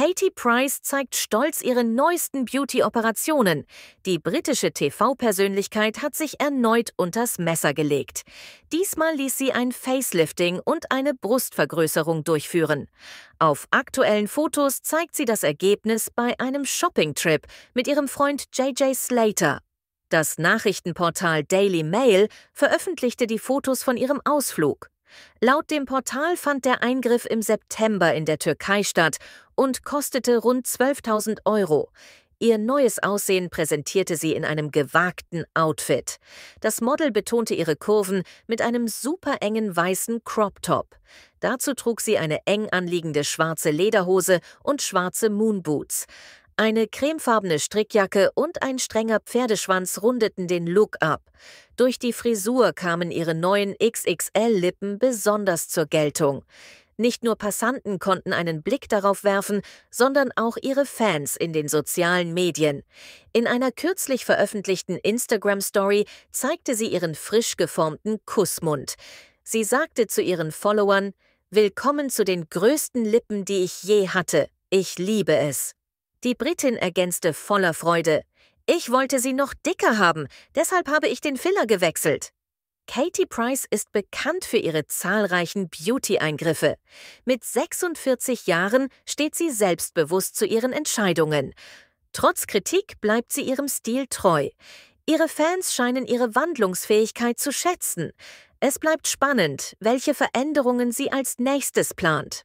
Katie Price zeigt stolz ihre neuesten Beauty-Operationen. Die britische TV-Persönlichkeit hat sich erneut unters Messer gelegt. Diesmal ließ sie ein Facelifting und eine Brustvergrößerung durchführen. Auf aktuellen Fotos zeigt sie das Ergebnis bei einem Shopping-Trip mit ihrem Freund JJ Slater das Nachrichtenportal Daily Mail veröffentlichte die Fotos von ihrem Ausflug. Laut dem Portal fand der Eingriff im September in der Türkei statt und kostete rund 12.000 Euro. Ihr neues Aussehen präsentierte sie in einem gewagten Outfit. Das Model betonte ihre Kurven mit einem super engen weißen Crop Top. Dazu trug sie eine eng anliegende schwarze Lederhose und schwarze Moonboots. Eine cremefarbene Strickjacke und ein strenger Pferdeschwanz rundeten den Look ab. Durch die Frisur kamen ihre neuen XXL-Lippen besonders zur Geltung. Nicht nur Passanten konnten einen Blick darauf werfen, sondern auch ihre Fans in den sozialen Medien. In einer kürzlich veröffentlichten Instagram-Story zeigte sie ihren frisch geformten Kussmund. Sie sagte zu ihren Followern, Willkommen zu den größten Lippen, die ich je hatte. Ich liebe es. Die Britin ergänzte voller Freude. Ich wollte sie noch dicker haben, deshalb habe ich den Filler gewechselt. Katie Price ist bekannt für ihre zahlreichen Beauty-Eingriffe. Mit 46 Jahren steht sie selbstbewusst zu ihren Entscheidungen. Trotz Kritik bleibt sie ihrem Stil treu. Ihre Fans scheinen ihre Wandlungsfähigkeit zu schätzen. Es bleibt spannend, welche Veränderungen sie als nächstes plant.